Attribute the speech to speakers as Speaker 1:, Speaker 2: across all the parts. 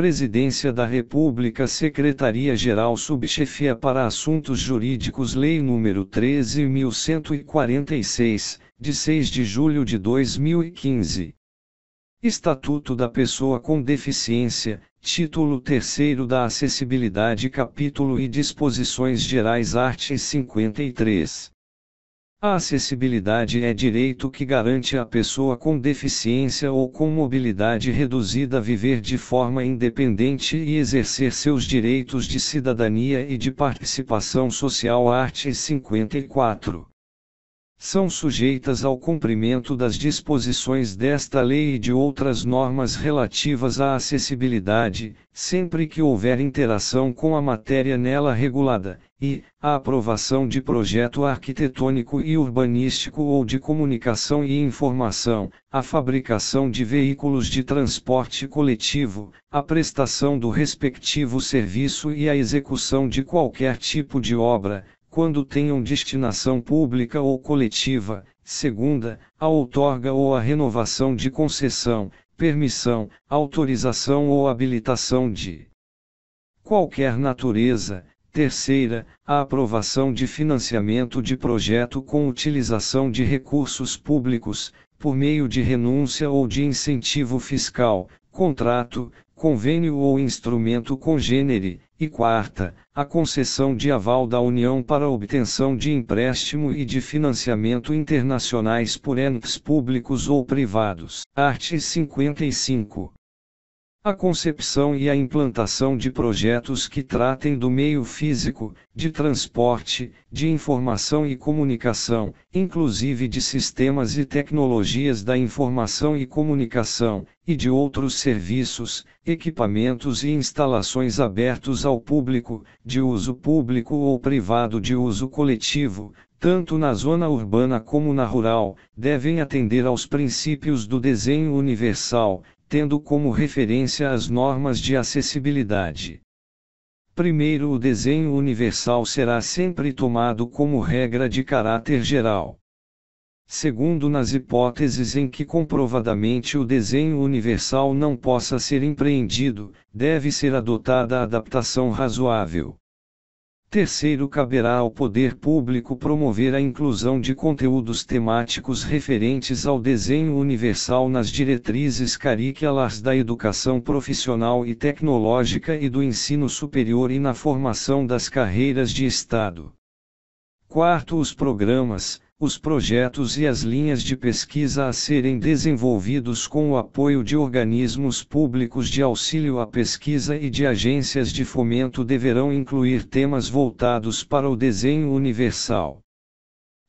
Speaker 1: Presidência da República Secretaria-Geral Subchefia para Assuntos Jurídicos Lei nº 13.146, de 6 de julho de 2015. Estatuto da Pessoa com Deficiência, Título 3 da Acessibilidade Capítulo e Disposições Gerais Art. 53 a acessibilidade é direito que garante à pessoa com deficiência ou com mobilidade reduzida viver de forma independente e exercer seus direitos de cidadania e de participação social. Art. 54 são sujeitas ao cumprimento das disposições desta lei e de outras normas relativas à acessibilidade, sempre que houver interação com a matéria nela regulada, e a aprovação de projeto arquitetônico e urbanístico ou de comunicação e informação, a fabricação de veículos de transporte coletivo, a prestação do respectivo serviço e a execução de qualquer tipo de obra, quando tenham destinação pública ou coletiva, segunda, a outorga ou a renovação de concessão, permissão, autorização ou habilitação de qualquer natureza, terceira, a aprovação de financiamento de projeto com utilização de recursos públicos, por meio de renúncia ou de incentivo fiscal, contrato, convênio ou instrumento congênere, e quarta, a concessão de aval da União para obtenção de empréstimo e de financiamento internacionais por entes públicos ou privados. Art. 55 a concepção e a implantação de projetos que tratem do meio físico, de transporte, de informação e comunicação, inclusive de sistemas e tecnologias da informação e comunicação, e de outros serviços, equipamentos e instalações abertos ao público, de uso público ou privado de uso coletivo, tanto na zona urbana como na rural, devem atender aos princípios do desenho universal, tendo como referência as normas de acessibilidade. Primeiro, o desenho universal será sempre tomado como regra de caráter geral. Segundo, nas hipóteses em que comprovadamente o desenho universal não possa ser empreendido, deve ser adotada a adaptação razoável. Terceiro, caberá ao poder público promover a inclusão de conteúdos temáticos referentes ao desenho universal nas diretrizes curriculares da educação profissional e tecnológica e do ensino superior e na formação das carreiras de Estado. Quarto, os programas, os projetos e as linhas de pesquisa a serem desenvolvidos com o apoio de organismos públicos de auxílio à pesquisa e de agências de fomento deverão incluir temas voltados para o desenho universal.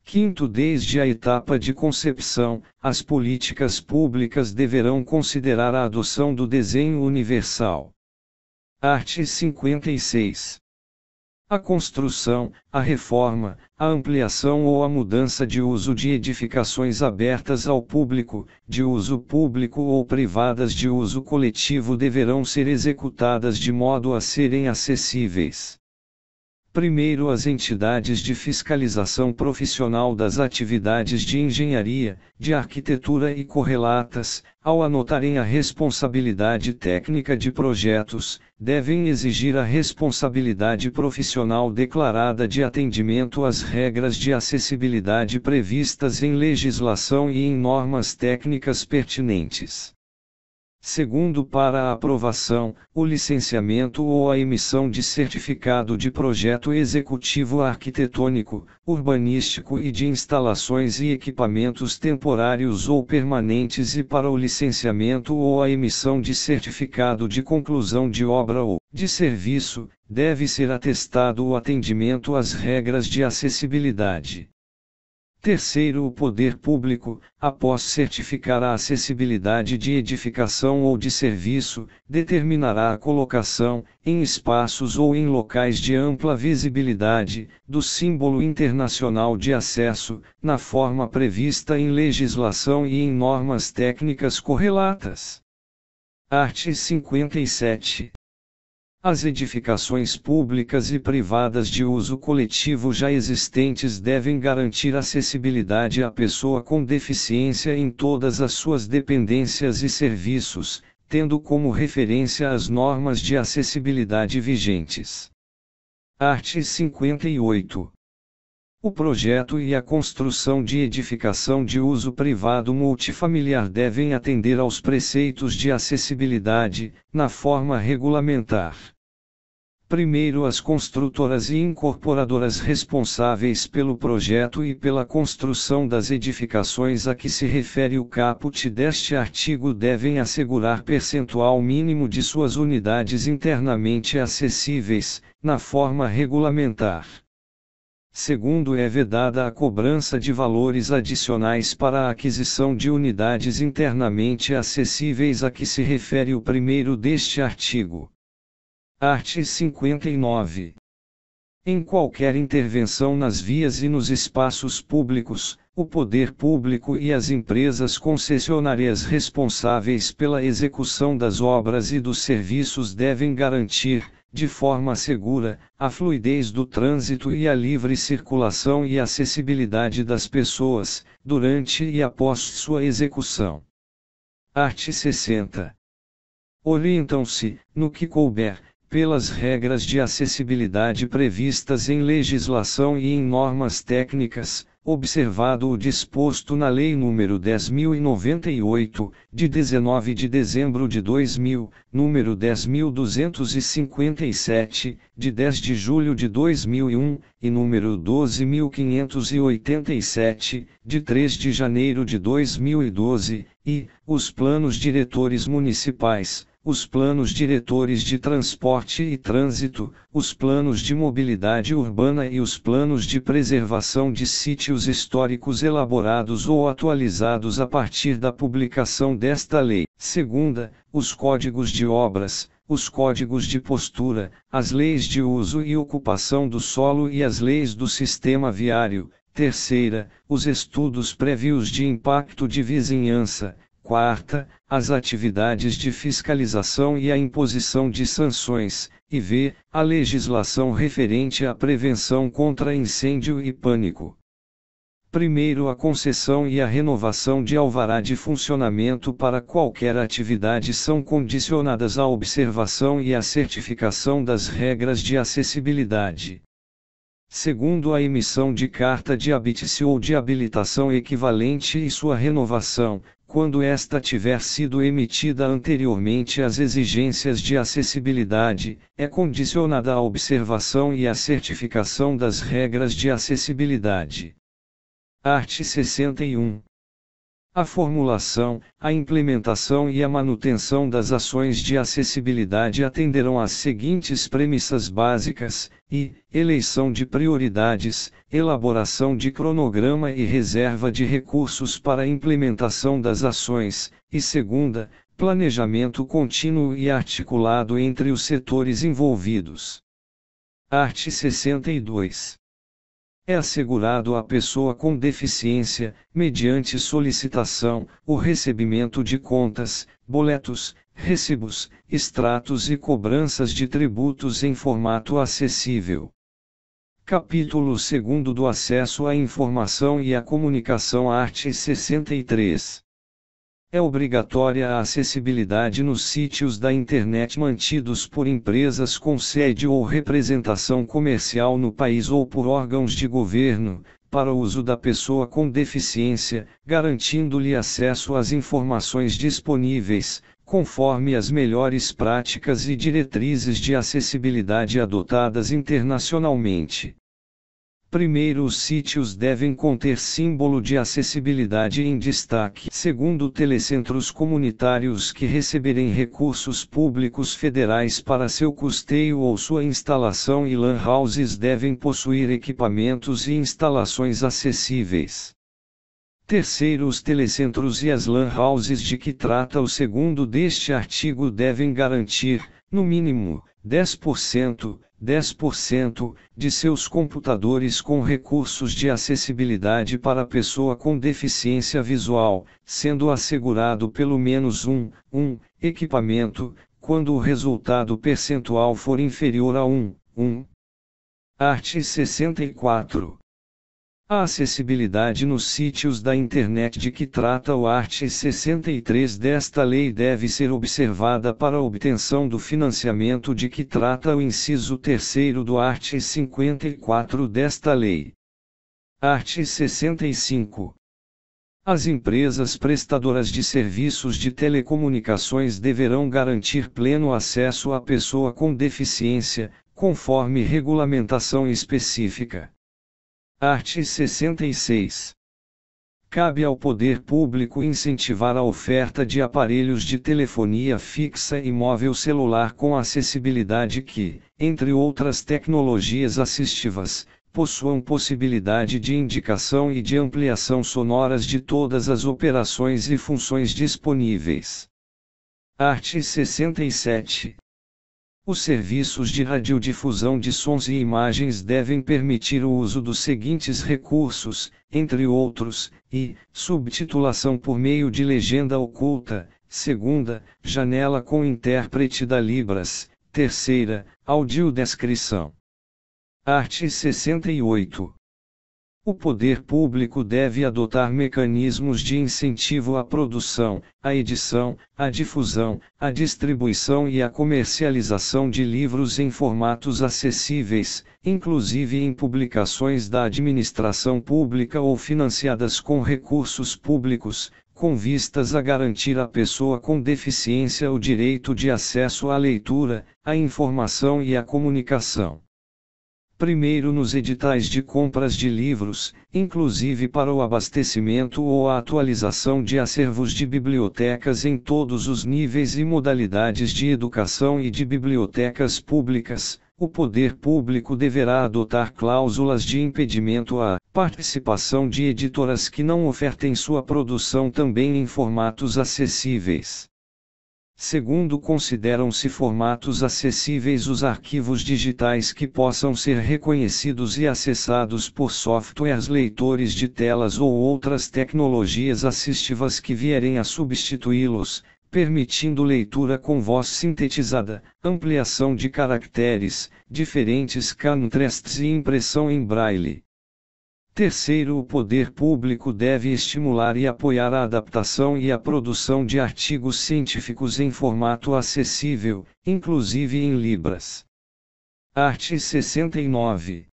Speaker 1: Quinto, desde a etapa de concepção, as políticas públicas deverão considerar a adoção do desenho universal. Art. 56 a construção, a reforma, a ampliação ou a mudança de uso de edificações abertas ao público, de uso público ou privadas de uso coletivo deverão ser executadas de modo a serem acessíveis. Primeiro, as entidades de fiscalização profissional das atividades de engenharia, de arquitetura e correlatas, ao anotarem a responsabilidade técnica de projetos, devem exigir a responsabilidade profissional declarada de atendimento às regras de acessibilidade previstas em legislação e em normas técnicas pertinentes. Segundo, para a aprovação, o licenciamento ou a emissão de certificado de projeto executivo arquitetônico, urbanístico e de instalações e equipamentos temporários ou permanentes, e para o licenciamento ou a emissão de certificado de conclusão de obra ou de serviço, deve ser atestado o atendimento às regras de acessibilidade. Terceiro, o poder público, após certificar a acessibilidade de edificação ou de serviço, determinará a colocação, em espaços ou em locais de ampla visibilidade, do símbolo internacional de acesso, na forma prevista em legislação e em normas técnicas correlatas. Art. 57 as edificações públicas e privadas de uso coletivo já existentes devem garantir acessibilidade à pessoa com deficiência em todas as suas dependências e serviços, tendo como referência as normas de acessibilidade vigentes. Art. 58. O projeto e a construção de edificação de uso privado multifamiliar devem atender aos preceitos de acessibilidade, na forma regulamentar. Primeiro, as construtoras e incorporadoras responsáveis pelo projeto e pela construção das edificações a que se refere o caput deste artigo devem assegurar percentual mínimo de suas unidades internamente acessíveis, na forma regulamentar. Segundo, é vedada a cobrança de valores adicionais para a aquisição de unidades internamente acessíveis a que se refere o primeiro deste artigo. Art. 59. Em qualquer intervenção nas vias e nos espaços públicos, o poder público e as empresas concessionárias responsáveis pela execução das obras e dos serviços devem garantir, de forma segura, a fluidez do trânsito e a livre circulação e acessibilidade das pessoas, durante e após sua execução. Art. 60. Orientam-se, no que couber, pelas regras de acessibilidade previstas em legislação e em normas técnicas, observado o disposto na Lei nº 10.098, de 19 de dezembro de 2000, nº 10.257, de 10 de julho de 2001, e Número 12.587, de 3 de janeiro de 2012, e os planos diretores municipais, os planos diretores de transporte e trânsito, os planos de mobilidade urbana e os planos de preservação de sítios históricos elaborados ou atualizados a partir da publicação desta lei. Segunda, os códigos de obras, os códigos de postura, as leis de uso e ocupação do solo e as leis do sistema viário. Terceira, os estudos prévios de impacto de vizinhança, Quarta, as atividades de fiscalização e a imposição de sanções, e v. a legislação referente à prevenção contra incêndio e pânico. Primeiro, a concessão e a renovação de alvará de funcionamento para qualquer atividade são condicionadas à observação e à certificação das regras de acessibilidade. Segundo, a emissão de carta de habite ou de habilitação equivalente e sua renovação, quando esta tiver sido emitida anteriormente às exigências de acessibilidade, é condicionada à observação e à certificação das regras de acessibilidade. Art. 61 a formulação, a implementação e a manutenção das ações de acessibilidade atenderão às seguintes premissas básicas: e eleição de prioridades, elaboração de cronograma e reserva de recursos para a implementação das ações, e segunda, planejamento contínuo e articulado entre os setores envolvidos. Art 62 é assegurado à pessoa com deficiência, mediante solicitação, o recebimento de contas, boletos, recibos, extratos e cobranças de tributos em formato acessível. Capítulo 2 do Acesso à Informação e à Comunicação Arte 63 é obrigatória a acessibilidade nos sítios da internet mantidos por empresas com sede ou representação comercial no país ou por órgãos de governo, para uso da pessoa com deficiência, garantindo-lhe acesso às informações disponíveis, conforme as melhores práticas e diretrizes de acessibilidade adotadas internacionalmente. Primeiro, os sítios devem conter símbolo de acessibilidade em destaque. Segundo, telecentros comunitários que receberem recursos públicos federais para seu custeio ou sua instalação e lan houses devem possuir equipamentos e instalações acessíveis. Terceiro, os telecentros e as lan houses de que trata o segundo deste artigo devem garantir, no mínimo, 10% 10%, de seus computadores com recursos de acessibilidade para pessoa com deficiência visual, sendo assegurado pelo menos um, um equipamento, quando o resultado percentual for inferior a 1, 1. Art. 64. A acessibilidade nos sítios da internet de que trata o art. 63 desta lei deve ser observada para a obtenção do financiamento de que trata o inciso 3 do art. 54 desta lei. Art. 65. As empresas prestadoras de serviços de telecomunicações deverão garantir pleno acesso à pessoa com deficiência, conforme regulamentação específica. Art. 66. Cabe ao poder público incentivar a oferta de aparelhos de telefonia fixa e móvel celular com acessibilidade que, entre outras tecnologias assistivas, possuam possibilidade de indicação e de ampliação sonoras de todas as operações e funções disponíveis. Art. 67. Os serviços de radiodifusão de sons e imagens devem permitir o uso dos seguintes recursos, entre outros, e subtitulação por meio de legenda oculta, segunda, janela com intérprete da Libras, terceira, audiodescrição. Art. 68. O poder público deve adotar mecanismos de incentivo à produção, à edição, à difusão, à distribuição e à comercialização de livros em formatos acessíveis, inclusive em publicações da administração pública ou financiadas com recursos públicos, com vistas a garantir à pessoa com deficiência o direito de acesso à leitura, à informação e à comunicação primeiro nos editais de compras de livros, inclusive para o abastecimento ou a atualização de acervos de bibliotecas em todos os níveis e modalidades de educação e de bibliotecas públicas, o poder público deverá adotar cláusulas de impedimento à participação de editoras que não ofertem sua produção também em formatos acessíveis. Segundo, consideram-se formatos acessíveis os arquivos digitais que possam ser reconhecidos e acessados por softwares leitores de telas ou outras tecnologias assistivas que vierem a substituí-los, permitindo leitura com voz sintetizada, ampliação de caracteres, diferentes contrastes e impressão em braille. Terceiro, o poder público deve estimular e apoiar a adaptação e a produção de artigos científicos em formato acessível, inclusive em Libras. Art. 69.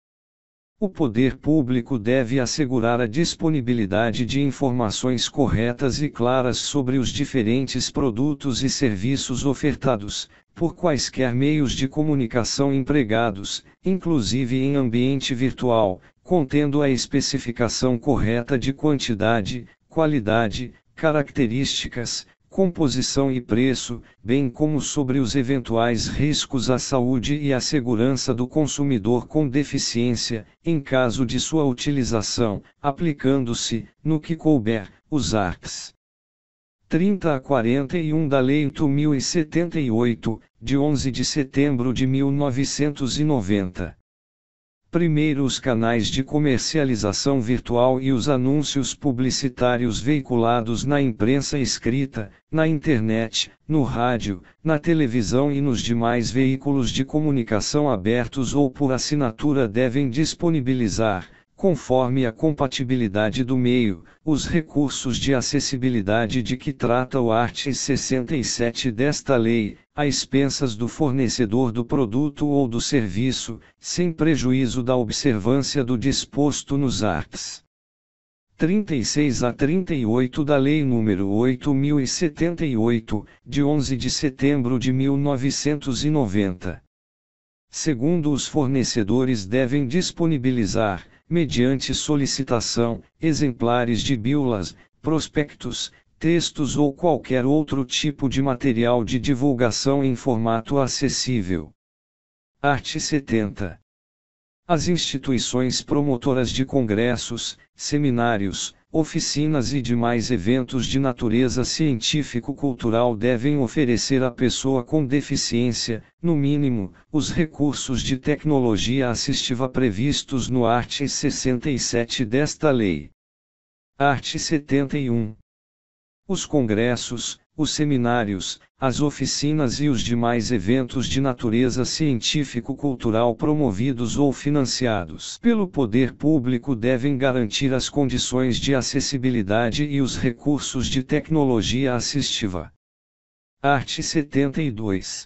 Speaker 1: O poder público deve assegurar a disponibilidade de informações corretas e claras sobre os diferentes produtos e serviços ofertados, por quaisquer meios de comunicação empregados, inclusive em ambiente virtual, contendo a especificação correta de quantidade, qualidade, características, composição e preço, bem como sobre os eventuais riscos à saúde e à segurança do consumidor com deficiência, em caso de sua utilização, aplicando-se, no que couber, os arts. 30 a 41 da Lei 8078, de 11 de setembro de 1990. Primeiro, os canais de comercialização virtual e os anúncios publicitários veiculados na imprensa escrita, na internet, no rádio, na televisão e nos demais veículos de comunicação abertos ou por assinatura devem disponibilizar, conforme a compatibilidade do meio, os recursos de acessibilidade de que trata o art. 67 desta lei, a expensas do fornecedor do produto ou do serviço, sem prejuízo da observância do disposto nos arts. 36 a 38 da Lei nº 8078, de 11 de setembro de 1990. Segundo os fornecedores devem disponibilizar, mediante solicitação, exemplares de bíolas, prospectos, textos ou qualquer outro tipo de material de divulgação em formato acessível. Art. 70. As instituições promotoras de congressos, seminários, oficinas e demais eventos de natureza científico-cultural devem oferecer à pessoa com deficiência, no mínimo, os recursos de tecnologia assistiva previstos no art. 67 desta lei. Art. 71. Os congressos, os seminários, as oficinas e os demais eventos de natureza científico-cultural promovidos ou financiados pelo poder público devem garantir as condições de acessibilidade e os recursos de tecnologia assistiva. Art 72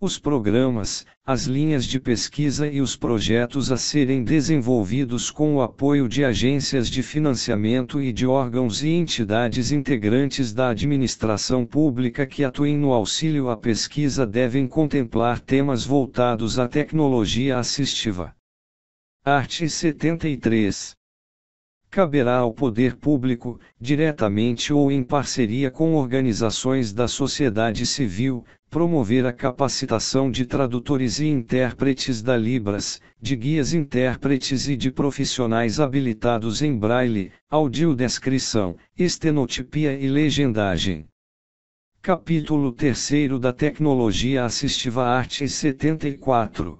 Speaker 1: os programas, as linhas de pesquisa e os projetos a serem desenvolvidos com o apoio de agências de financiamento e de órgãos e entidades integrantes da administração pública que atuem no auxílio à pesquisa devem contemplar temas voltados à tecnologia assistiva. Art. 73 Caberá ao poder público, diretamente ou em parceria com organizações da sociedade civil, promover a capacitação de tradutores e intérpretes da Libras, de guias intérpretes e de profissionais habilitados em braille, audiodescrição, estenotipia e legendagem. Capítulo 3 da Tecnologia Assistiva Arte 74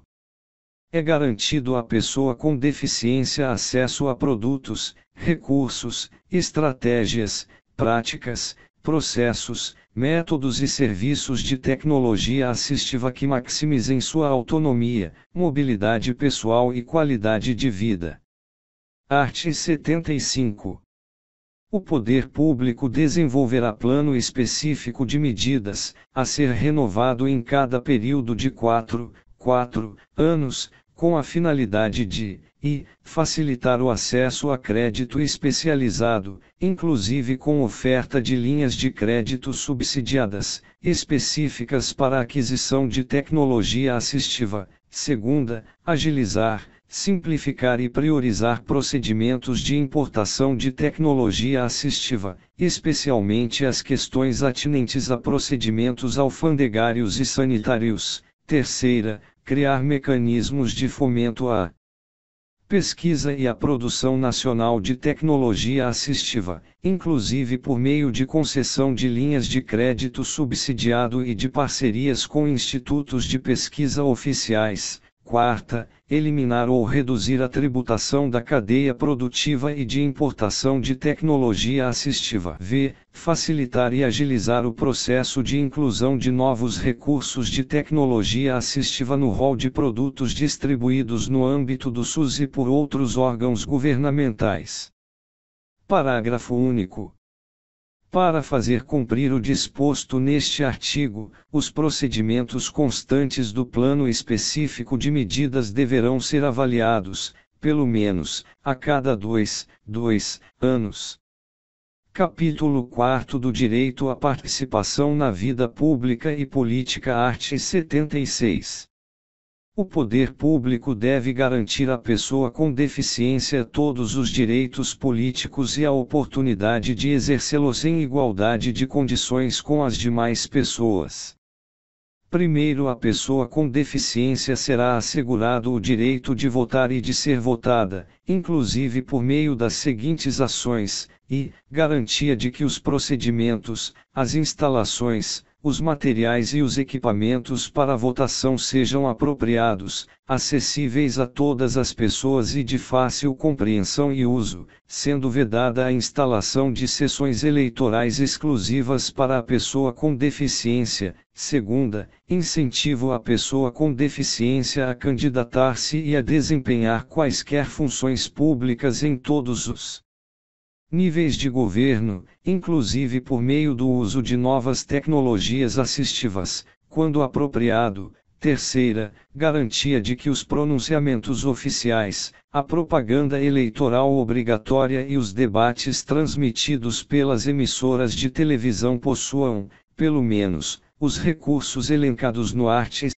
Speaker 1: é garantido à pessoa com deficiência acesso a produtos, recursos, estratégias, práticas, processos, métodos e serviços de tecnologia assistiva que maximizem sua autonomia, mobilidade pessoal e qualidade de vida. Arte 75. O poder público desenvolverá plano específico de medidas, a ser renovado em cada período de 4, 4 anos, com a finalidade de, e, facilitar o acesso a crédito especializado, inclusive com oferta de linhas de crédito subsidiadas, específicas para aquisição de tecnologia assistiva. Segunda, agilizar, simplificar e priorizar procedimentos de importação de tecnologia assistiva, especialmente as questões atinentes a procedimentos alfandegários e sanitários. Terceira, criar mecanismos de fomento à pesquisa e à produção nacional de tecnologia assistiva, inclusive por meio de concessão de linhas de crédito subsidiado e de parcerias com institutos de pesquisa oficiais, Quarta, eliminar ou reduzir a tributação da cadeia produtiva e de importação de tecnologia assistiva. V. Facilitar e agilizar o processo de inclusão de novos recursos de tecnologia assistiva no rol de produtos distribuídos no âmbito do SUS e por outros órgãos governamentais. Parágrafo único para fazer cumprir o disposto neste artigo, os procedimentos constantes do plano específico de medidas deverão ser avaliados, pelo menos, a cada dois, dois anos. Capítulo 4 do Direito à Participação na Vida Pública e Política Arte 76 o poder público deve garantir à pessoa com deficiência todos os direitos políticos e a oportunidade de exercê-los em igualdade de condições com as demais pessoas. Primeiro, à pessoa com deficiência será assegurado o direito de votar e de ser votada, inclusive por meio das seguintes ações: e garantia de que os procedimentos, as instalações, os materiais e os equipamentos para votação sejam apropriados, acessíveis a todas as pessoas e de fácil compreensão e uso, sendo vedada a instalação de sessões eleitorais exclusivas para a pessoa com deficiência. Segunda, incentivo à pessoa com deficiência a candidatar-se e a desempenhar quaisquer funções públicas em todos os níveis de governo, inclusive por meio do uso de novas tecnologias assistivas, quando apropriado. Terceira, garantia de que os pronunciamentos oficiais, a propaganda eleitoral obrigatória e os debates transmitidos pelas emissoras de televisão possuam, pelo menos, os recursos elencados no art.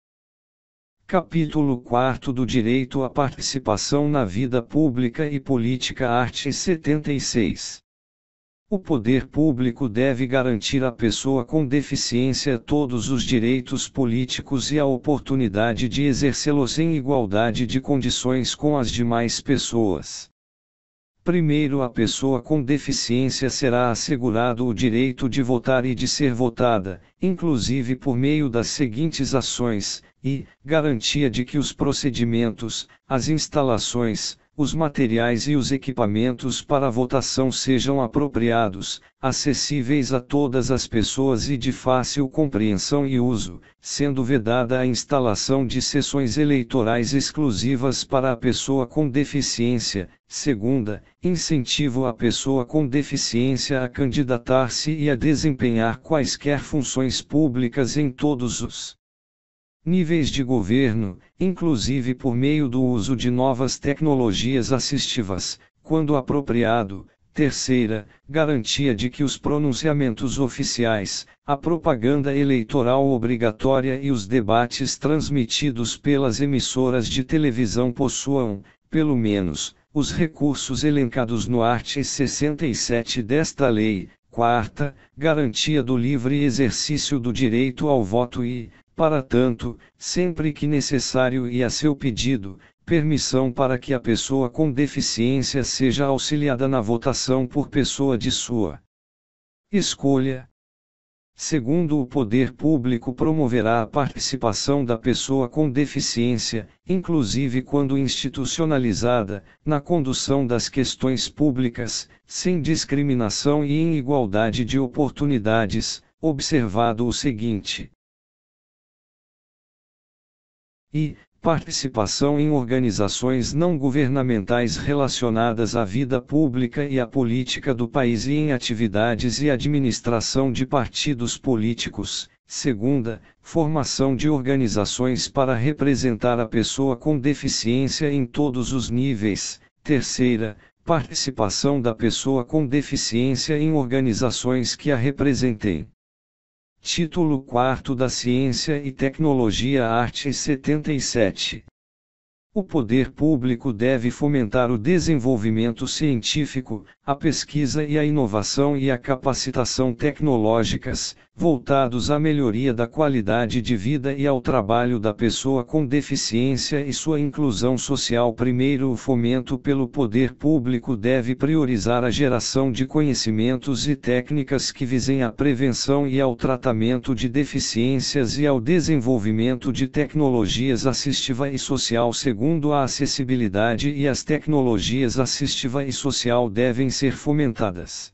Speaker 1: Capítulo 4 do Direito à Participação na Vida Pública e Política Arte 76 O poder público deve garantir à pessoa com deficiência todos os direitos políticos e a oportunidade de exercê-los em igualdade de condições com as demais pessoas. Primeiro, a pessoa com deficiência será assegurado o direito de votar e de ser votada, inclusive por meio das seguintes ações: e garantia de que os procedimentos, as instalações, os materiais e os equipamentos para votação sejam apropriados, acessíveis a todas as pessoas e de fácil compreensão e uso, sendo vedada a instalação de sessões eleitorais exclusivas para a pessoa com deficiência. Segunda, incentivo a pessoa com deficiência a candidatar-se e a desempenhar quaisquer funções públicas em todos os níveis de governo, inclusive por meio do uso de novas tecnologias assistivas, quando apropriado. Terceira, garantia de que os pronunciamentos oficiais, a propaganda eleitoral obrigatória e os debates transmitidos pelas emissoras de televisão possuam, pelo menos, os recursos elencados no art. 67 desta lei. Quarta, garantia do livre exercício do direito ao voto e, para tanto, sempre que necessário e a seu pedido, permissão para que a pessoa com deficiência seja auxiliada na votação por pessoa de sua escolha. Segundo o poder público, promoverá a participação da pessoa com deficiência, inclusive quando institucionalizada, na condução das questões públicas, sem discriminação e em igualdade de oportunidades, observado o seguinte e participação em organizações não governamentais relacionadas à vida pública e à política do país e em atividades e administração de partidos políticos. Segunda, formação de organizações para representar a pessoa com deficiência em todos os níveis. Terceira, participação da pessoa com deficiência em organizações que a representem. Título 4 da Ciência e Tecnologia Arte 77. O poder público deve fomentar o desenvolvimento científico, a pesquisa e a inovação e a capacitação tecnológicas, voltados à melhoria da qualidade de vida e ao trabalho da pessoa com deficiência e sua inclusão social. Primeiro, o fomento pelo poder público deve priorizar a geração de conhecimentos e técnicas que visem à prevenção e ao tratamento de deficiências e ao desenvolvimento de tecnologias assistiva e social. Segundo, a acessibilidade e as tecnologias assistiva e social devem ser fomentadas.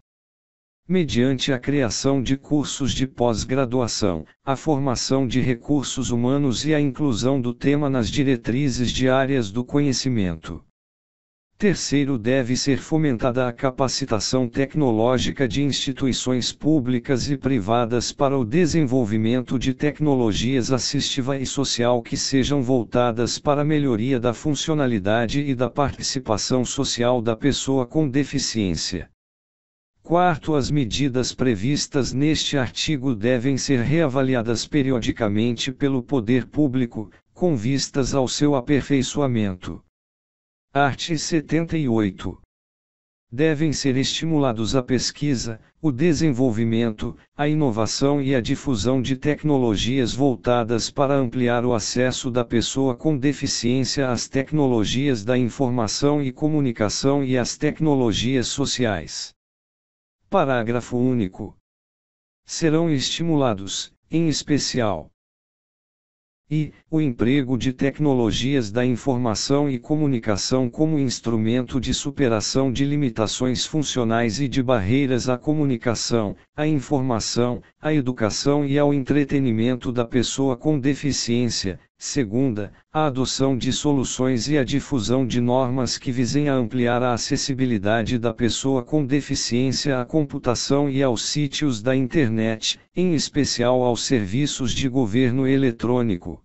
Speaker 1: Mediante a criação de cursos de pós-graduação, a formação de recursos humanos e a inclusão do tema nas diretrizes diárias do conhecimento. Terceiro, deve ser fomentada a capacitação tecnológica de instituições públicas e privadas para o desenvolvimento de tecnologias assistiva e social que sejam voltadas para a melhoria da funcionalidade e da participação social da pessoa com deficiência. Quarto, as medidas previstas neste artigo devem ser reavaliadas periodicamente pelo poder público, com vistas ao seu aperfeiçoamento. Arte 78. Devem ser estimulados a pesquisa, o desenvolvimento, a inovação e a difusão de tecnologias voltadas para ampliar o acesso da pessoa com deficiência às tecnologias da informação e comunicação e às tecnologias sociais. Parágrafo único. Serão estimulados, em especial, e o emprego de tecnologias da informação e comunicação como instrumento de superação de limitações funcionais e de barreiras à comunicação, à informação, à educação e ao entretenimento da pessoa com deficiência, Segunda, a adoção de soluções e a difusão de normas que visem a ampliar a acessibilidade da pessoa com deficiência à computação e aos sítios da internet, em especial aos serviços de governo eletrônico.